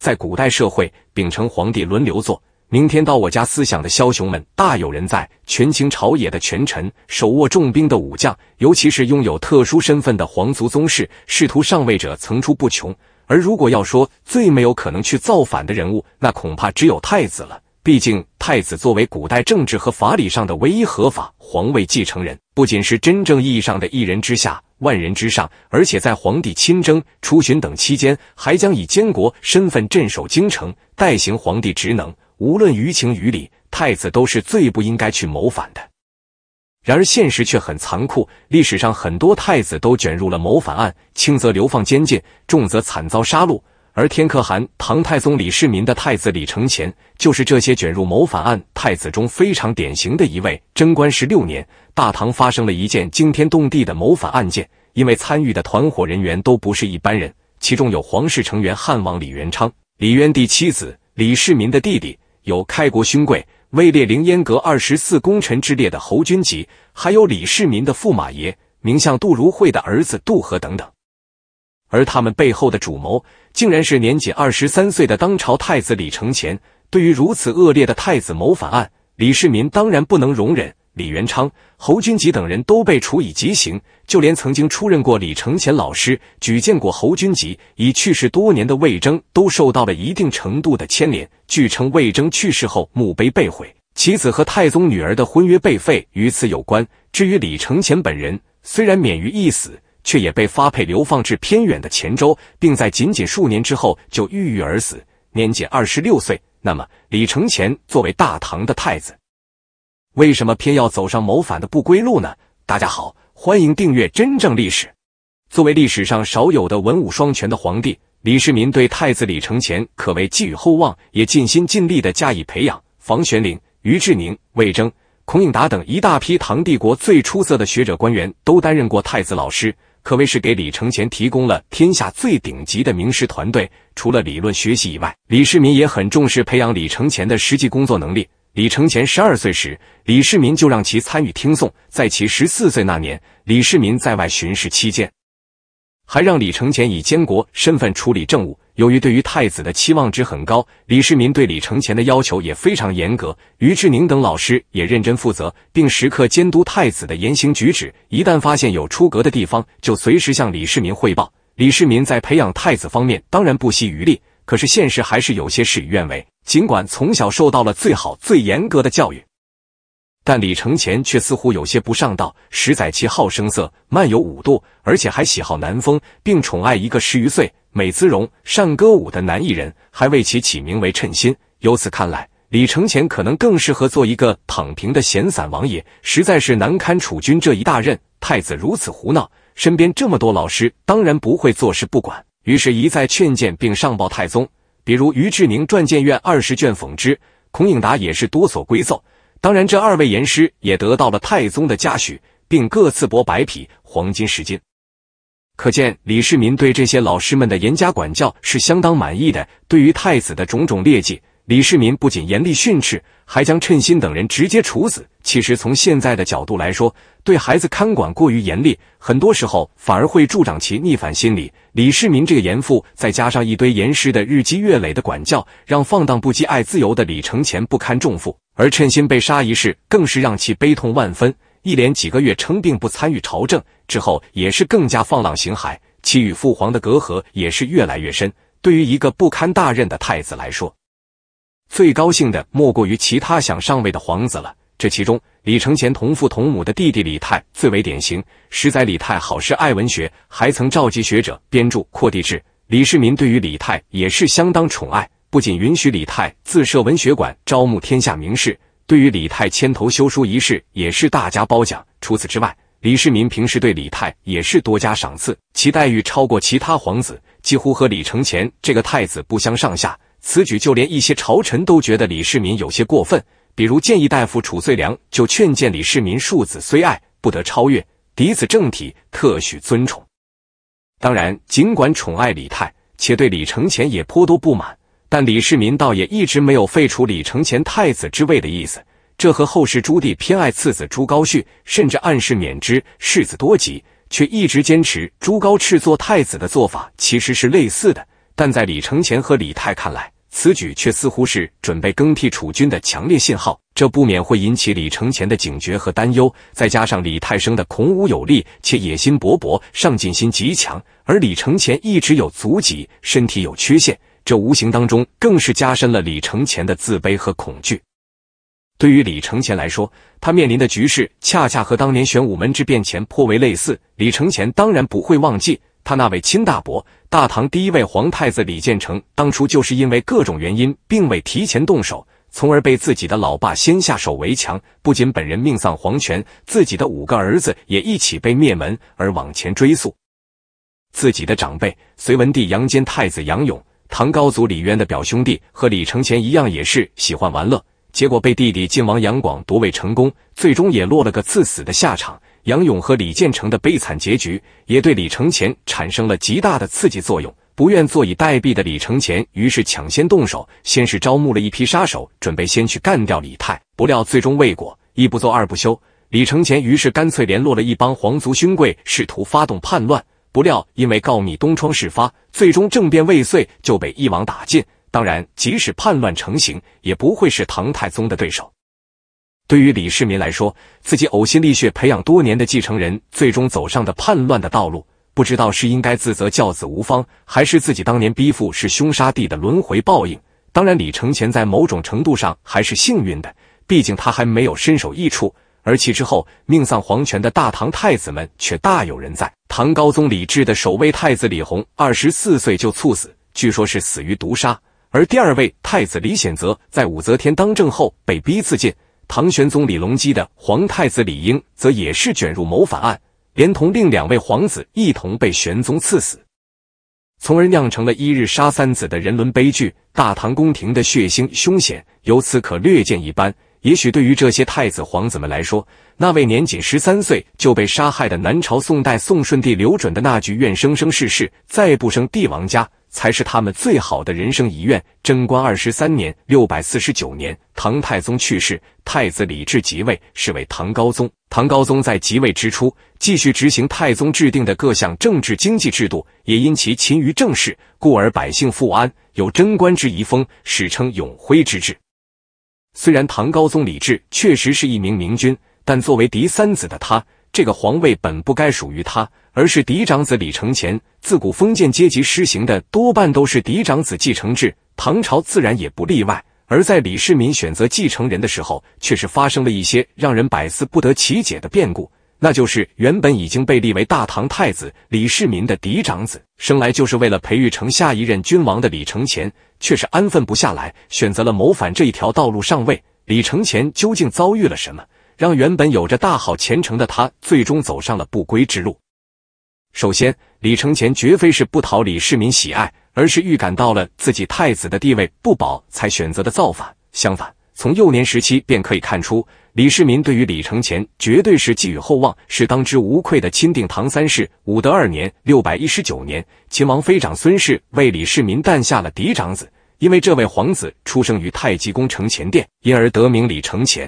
在古代社会，秉承皇帝轮流做，明天到我家思想的枭雄们大有人在。权倾朝野的权臣，手握重兵的武将，尤其是拥有特殊身份的皇族宗室、仕途上位者，层出不穷。而如果要说最没有可能去造反的人物，那恐怕只有太子了。毕竟，太子作为古代政治和法理上的唯一合法皇位继承人，不仅是真正意义上的一人之下。万人之上，而且在皇帝亲征、出巡等期间，还将以监国身份镇守京城，代行皇帝职能。无论于情于理，太子都是最不应该去谋反的。然而现实却很残酷，历史上很多太子都卷入了谋反案，轻则流放监禁，重则惨遭杀戮。而天可汗唐太宗李世民的太子李承乾，就是这些卷入谋反案太子中非常典型的一位。贞观十六年，大唐发生了一件惊天动地的谋反案件，因为参与的团伙人员都不是一般人，其中有皇室成员汉王李元昌、李渊第七子李世民的弟弟，有开国勋贵位列凌烟阁二十四功臣之列的侯君集，还有李世民的驸马爷、名相杜如晦的儿子杜和等等。而他们背后的主谋，竟然是年仅二十三岁的当朝太子李承乾。对于如此恶劣的太子谋反案，李世民当然不能容忍。李元昌、侯君集等人都被处以极刑，就连曾经出任过李承乾老师、举荐过侯君集、已去世多年的魏征，都受到了一定程度的牵连。据称，魏征去世后墓碑被毁，其子和太宗女儿的婚约被废与此有关。至于李承乾本人，虽然免于一死。却也被发配流放至偏远的黔州，并在仅仅数年之后就郁郁而死，年仅二十六岁。那么，李承乾作为大唐的太子，为什么偏要走上谋反的不归路呢？大家好，欢迎订阅《真正历史》。作为历史上少有的文武双全的皇帝，李世民对太子李承乾可谓寄予厚望，也尽心尽力的加以培养。房玄龄、于志宁、魏征、孔颖达等一大批唐帝国最出色的学者官员，都担任过太子老师。可谓是给李承乾提供了天下最顶级的名师团队。除了理论学习以外，李世民也很重视培养李承乾的实际工作能力。李承乾十二岁时，李世民就让其参与听诵；在其十四岁那年，李世民在外巡视期间，还让李承乾以监国身份处理政务。由于对于太子的期望值很高，李世民对李承乾的要求也非常严格。于志宁等老师也认真负责，并时刻监督太子的言行举止。一旦发现有出格的地方，就随时向李世民汇报。李世民在培养太子方面当然不惜余力，可是现实还是有些事与愿违。尽管从小受到了最好、最严格的教育，但李承乾却似乎有些不上道。实在其好声色、漫游五度，而且还喜好南风，并宠爱一个十余岁。美姿容、善歌舞的男艺人，还为其起名为趁心。由此看来，李承乾可能更适合做一个躺平的闲散王爷，实在是难堪储君这一大任。太子如此胡闹，身边这么多老师，当然不会坐视不管，于是一再劝谏，并上报太宗。比如于志宁撰建院二十卷讽之，孔颖达也是多所规奏。当然，这二位言师也得到了太宗的嘉许，并各赐帛百匹、黄金十斤。可见李世民对这些老师们的严加管教是相当满意的。对于太子的种种劣迹，李世民不仅严厉训斥，还将趁心等人直接处死。其实从现在的角度来说，对孩子看管过于严厉，很多时候反而会助长其逆反心理。李世民这个严父，再加上一堆严师的日积月累的管教，让放荡不羁、爱自由的李承乾不堪重负。而趁心被杀一事，更是让其悲痛万分，一连几个月称病不参与朝政。之后也是更加放浪形骸，其与父皇的隔阂也是越来越深。对于一个不堪大任的太子来说，最高兴的莫过于其他想上位的皇子了。这其中，李承乾同父同母的弟弟李泰最为典型。十载，李泰好事爱文学，还曾召集学者编著《扩地志》。李世民对于李泰也是相当宠爱，不仅允许李泰自设文学馆，招募天下名士；对于李泰牵头修书一事，也是大家褒奖。除此之外，李世民平时对李泰也是多加赏赐，其待遇超过其他皇子，几乎和李承乾这个太子不相上下。此举就连一些朝臣都觉得李世民有些过分，比如建议大夫褚遂良就劝谏李世民庶子虽爱，不得超越嫡子正体，特许尊宠。当然，尽管宠爱李泰，且对李承乾也颇多不满，但李世民倒也一直没有废除李承乾太子之位的意思。这和后世朱棣偏爱次子朱高煦，甚至暗示免之世子多疾，却一直坚持朱高炽做太子的做法其实是类似的。但在李承乾和李泰看来，此举却似乎是准备更替储君的强烈信号，这不免会引起李承乾的警觉和担忧。再加上李泰生的孔武有力且野心勃勃，上进心极强，而李承乾一直有足疾，身体有缺陷，这无形当中更是加深了李承乾的自卑和恐惧。对于李承乾来说，他面临的局势恰恰和当年玄武门之变前颇为类似。李承乾当然不会忘记他那位亲大伯——大唐第一位皇太子李建成，当初就是因为各种原因，并未提前动手，从而被自己的老爸先下手为强，不仅本人命丧黄泉，自己的五个儿子也一起被灭门。而往前追溯，自己的长辈隋文帝杨坚、太子杨勇、唐高祖李渊的表兄弟，和李承乾一样，也是喜欢玩乐。结果被弟弟晋王杨广夺位成功，最终也落了个赐死的下场。杨勇和李建成的悲惨结局也对李承乾产生了极大的刺激作用，不愿坐以待毙的李承乾于是抢先动手，先是招募了一批杀手，准备先去干掉李泰，不料最终未果。一不做二不休，李承乾于是干脆联络了一帮皇族勋贵，试图发动叛乱，不料因为告密东窗事发，最终政变未遂就被一网打尽。当然，即使叛乱成型，也不会是唐太宗的对手。对于李世民来说，自己呕心沥血培养多年的继承人，最终走上的叛乱的道路，不知道是应该自责教子无方，还是自己当年逼父是凶杀帝的轮回报应。当然，李承乾在某种程度上还是幸运的，毕竟他还没有身首异处。而其之后，命丧黄泉的大唐太子们却大有人在。唐高宗李治的首位太子李弘，二十四岁就猝死，据说是死于毒杀。而第二位太子李显泽在武则天当政后被逼自尽，唐玄宗李隆基的皇太子李瑛则也是卷入谋反案，连同另两位皇子一同被玄宗赐死，从而酿成了一日杀三子的人伦悲剧。大唐宫廷的血腥凶险由此可略见一斑。也许对于这些太子皇子们来说，那位年仅十三岁就被杀害的南朝宋代宋顺帝刘准的那句“愿生生世世再不生帝王家”。才是他们最好的人生遗愿。贞观二十三年（六百四十九年），唐太宗去世，太子李治即位，是为唐高宗。唐高宗在即位之初，继续执行太宗制定的各项政治经济制度，也因其勤于政事，故而百姓富安，有贞观之遗风，史称永徽之治。虽然唐高宗李治确实是一名明君，但作为嫡三子的他。这个皇位本不该属于他，而是嫡长子李承乾。自古封建阶级施行的多半都是嫡长子继承制，唐朝自然也不例外。而在李世民选择继承人的时候，却是发生了一些让人百思不得其解的变故。那就是原本已经被立为大唐太子李世民的嫡长子，生来就是为了培育成下一任君王的李承乾，却是安分不下来，选择了谋反这一条道路上位。李承乾究竟遭遇了什么？让原本有着大好前程的他，最终走上了不归之路。首先，李承乾绝非是不讨李世民喜爱，而是预感到了自己太子的地位不保，才选择的造反。相反，从幼年时期便可以看出，李世民对于李承乾绝对是寄予厚望，是当之无愧的钦定唐三世。武德二年（六百一十九年），秦王妃长孙氏为李世民诞下了嫡长子，因为这位皇子出生于太极宫承乾殿，因而得名李承乾。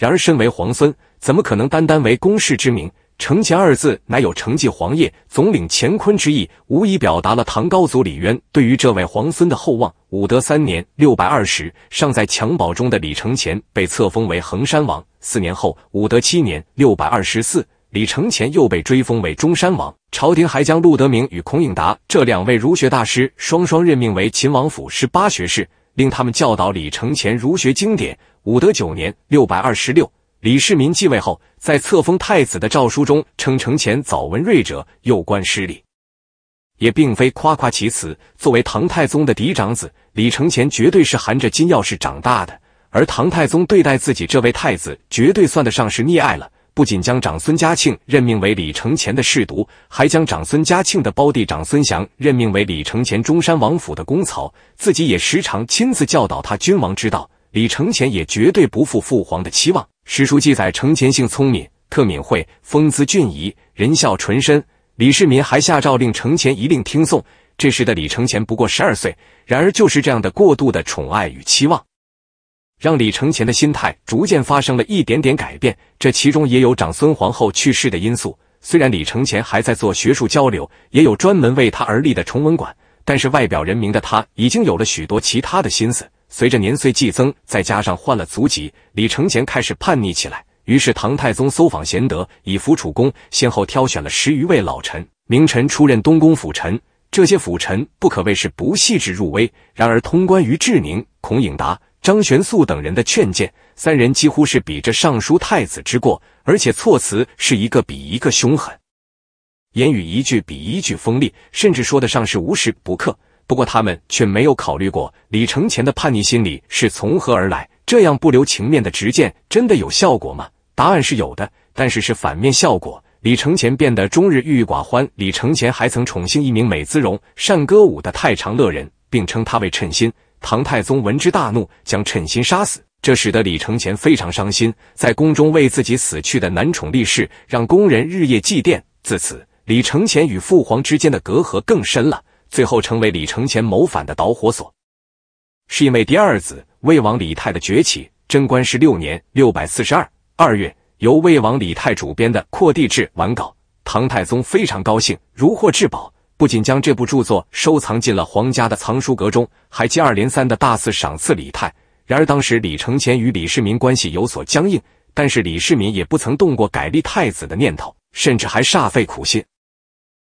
然而，身为皇孙，怎么可能单单为公事之名？程乾二字，乃有承继皇业、总领乾坤之意，无疑表达了唐高祖李渊对于这位皇孙的厚望。武德三年（六百二十），尚在襁褓中的李承乾被册封为衡山王。四年后，武德七年（六百二十四），李承乾又被追封为中山王。朝廷还将陆德明与孔颖达这两位儒学大师，双双任命为秦王府十八学士。令他们教导李承乾儒学经典。武德九年（六百二十六），李世民继位后，在册封太子的诏书中称承乾早闻睿者，又观师礼，也并非夸夸其词。作为唐太宗的嫡长子，李承乾绝对是含着金钥匙长大的，而唐太宗对待自己这位太子，绝对算得上是溺爱了。不仅将长孙嘉庆任命为李承乾的侍读，还将长孙嘉庆的胞弟长孙祥任命为李承乾中山王府的公曹，自己也时常亲自教导他君王之道。李承乾也绝对不负父皇的期望。史书记载，承乾性聪明，特敏慧，风姿俊逸，仁孝纯深。李世民还下诏令承乾一令听诵。这时的李承乾不过十二岁，然而就是这样的过度的宠爱与期望。让李承乾的心态逐渐发生了一点点改变，这其中也有长孙皇后去世的因素。虽然李承乾还在做学术交流，也有专门为他而立的崇文馆，但是外表人名的他已经有了许多其他的心思。随着年岁既增，再加上换了族籍，李承乾开始叛逆起来。于是唐太宗搜访贤德，以辅楚公，先后挑选了十余位老臣名臣出任东宫辅臣。这些辅臣不可谓是不细致入微。然而，通关于志宁、孔颖达。张玄素等人的劝谏，三人几乎是比着上书太子之过，而且措辞是一个比一个凶狠，言语一句比一句锋利，甚至说得上是无时不刻。不过他们却没有考虑过李承前的叛逆心理是从何而来，这样不留情面的直谏真的有效果吗？答案是有的，但是是反面效果。李承前变得终日郁郁寡欢。李承前还曾宠幸一名美姿容、善歌舞的太常乐人，并称他为称心。唐太宗闻之大怒，将趁心杀死，这使得李承乾非常伤心，在宫中为自己死去的男宠立誓，让宫人日夜祭奠。自此，李承乾与父皇之间的隔阂更深了，最后成为李承乾谋反的导火索。是因为第二子魏王李泰的崛起。贞观十六年（六百四十二）二月，由魏王李泰主编的《扩地志》完稿，唐太宗非常高兴，如获至宝。不仅将这部著作收藏进了皇家的藏书阁中，还接二连三的大肆赏赐李泰。然而，当时李承乾与李世民关系有所僵硬，但是李世民也不曾动过改立太子的念头，甚至还煞费苦心，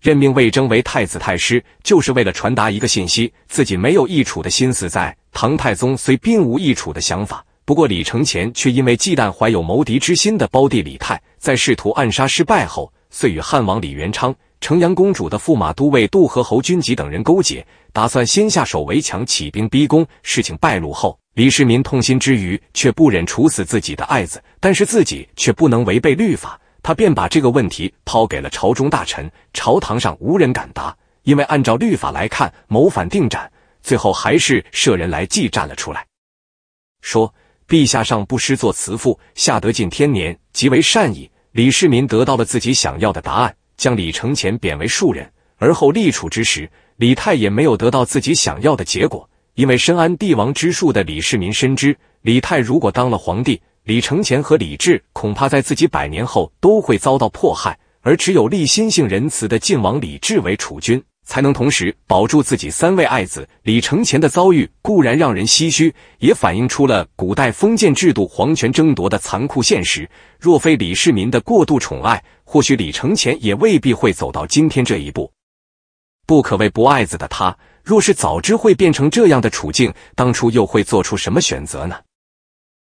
任命魏征为太子太师，就是为了传达一个信息：自己没有易楚的心思。在唐太宗虽并无易楚的想法，不过李承乾却因为忌惮怀有谋敌之心的胞弟李泰，在试图暗杀失败后，遂与汉王李元昌。城阳公主的驸马都尉杜和侯君集等人勾结，打算先下手为强，起兵逼宫。事情败露后，李世民痛心之余，却不忍处死自己的爱子，但是自己却不能违背律法，他便把这个问题抛给了朝中大臣。朝堂上无人敢答，因为按照律法来看，谋反定斩。最后还是舍人来祭站了出来，说：“陛下上不失作慈父，下得尽天年，极为善意。”李世民得到了自己想要的答案。将李承乾贬为庶人，而后立储之时，李泰也没有得到自己想要的结果。因为深谙帝王之术的李世民深知，李泰如果当了皇帝，李承乾和李治恐怕在自己百年后都会遭到迫害，而只有立心性仁慈的晋王李治为储君。才能同时保住自己三位爱子，李承乾的遭遇固然让人唏嘘，也反映出了古代封建制度皇权争夺的残酷现实。若非李世民的过度宠爱，或许李承乾也未必会走到今天这一步。不可谓不爱子的他，若是早知会变成这样的处境，当初又会做出什么选择呢？